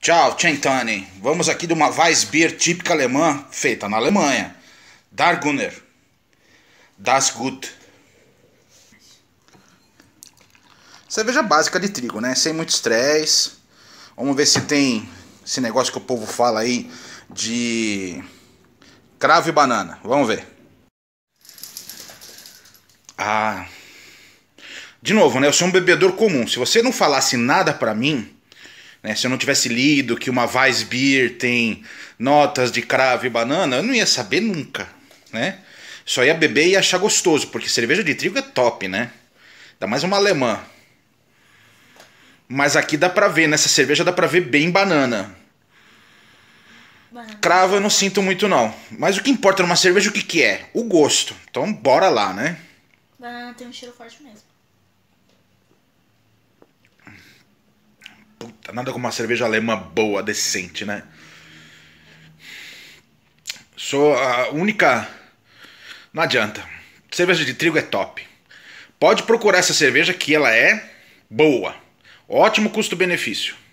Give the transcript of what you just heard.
Tchau, Chentani. Vamos aqui de uma Weissbier típica alemã, feita na Alemanha. Darguner. Das Gut. Cerveja básica de trigo, né? Sem muito estresse. Vamos ver se tem esse negócio que o povo fala aí de cravo e banana. Vamos ver. Ah. De novo, né? Eu sou um bebedor comum. Se você não falasse nada para mim, né? Se eu não tivesse lido que uma Weissbier tem notas de cravo e banana, eu não ia saber nunca, né? Só ia beber e achar gostoso, porque cerveja de trigo é top, né? dá mais uma alemã. Mas aqui dá pra ver, nessa cerveja dá pra ver bem banana. banana. Cravo eu não sinto muito não. Mas o que importa numa cerveja é o que que é? O gosto. Então bora lá, né? Banana tem um cheiro forte mesmo. Tá nada como uma cerveja alemã boa, decente, né? Sou a única. Não adianta. Cerveja de trigo é top. Pode procurar essa cerveja que ela é boa. Ótimo custo-benefício.